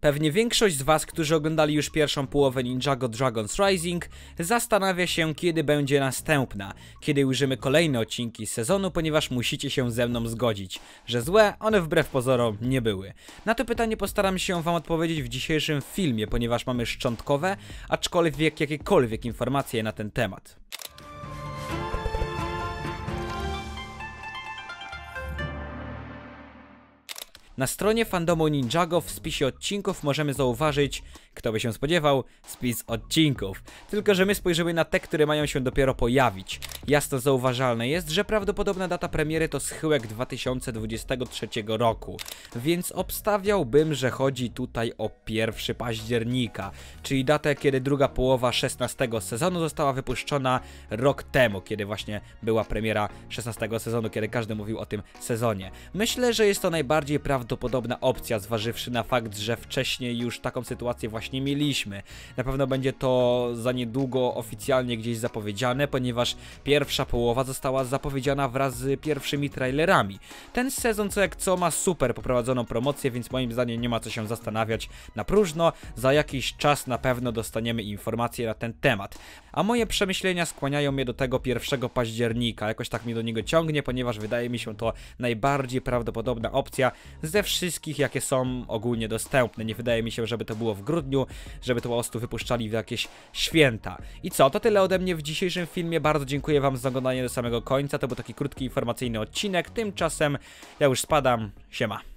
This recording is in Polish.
Pewnie większość z Was, którzy oglądali już pierwszą połowę Ninjago Dragon's Rising, zastanawia się kiedy będzie następna, kiedy ujrzymy kolejne odcinki z sezonu, ponieważ musicie się ze mną zgodzić, że złe one wbrew pozorom nie były. Na to pytanie postaram się Wam odpowiedzieć w dzisiejszym filmie, ponieważ mamy szczątkowe, aczkolwiek jakiekolwiek informacje na ten temat. Na stronie fandomu Ninjago w spisie odcinków możemy zauważyć kto by się spodziewał? Spis odcinków. Tylko, że my spojrzymy na te, które mają się dopiero pojawić. Jasno zauważalne jest, że prawdopodobna data premiery to schyłek 2023 roku, więc obstawiałbym, że chodzi tutaj o 1 października, czyli datę, kiedy druga połowa 16 sezonu została wypuszczona rok temu, kiedy właśnie była premiera 16 sezonu, kiedy każdy mówił o tym sezonie. Myślę, że jest to najbardziej prawdopodobna opcja, zważywszy na fakt, że wcześniej już taką sytuację właśnie nie mieliśmy. Na pewno będzie to za niedługo oficjalnie gdzieś zapowiedziane, ponieważ pierwsza połowa została zapowiedziana wraz z pierwszymi trailerami. Ten sezon co jak co ma super poprowadzoną promocję, więc moim zdaniem nie ma co się zastanawiać na próżno. Za jakiś czas na pewno dostaniemy informacje na ten temat. A moje przemyślenia skłaniają mnie do tego 1 października. Jakoś tak mi do niego ciągnie, ponieważ wydaje mi się to najbardziej prawdopodobna opcja ze wszystkich, jakie są ogólnie dostępne. Nie wydaje mi się, żeby to było w grudniu tygodniu, żeby to po prostu wypuszczali w jakieś święta. I co, to tyle ode mnie w dzisiejszym filmie. Bardzo dziękuję Wam za oglądanie do samego końca. To był taki krótki, informacyjny odcinek. Tymczasem ja już spadam. Siema.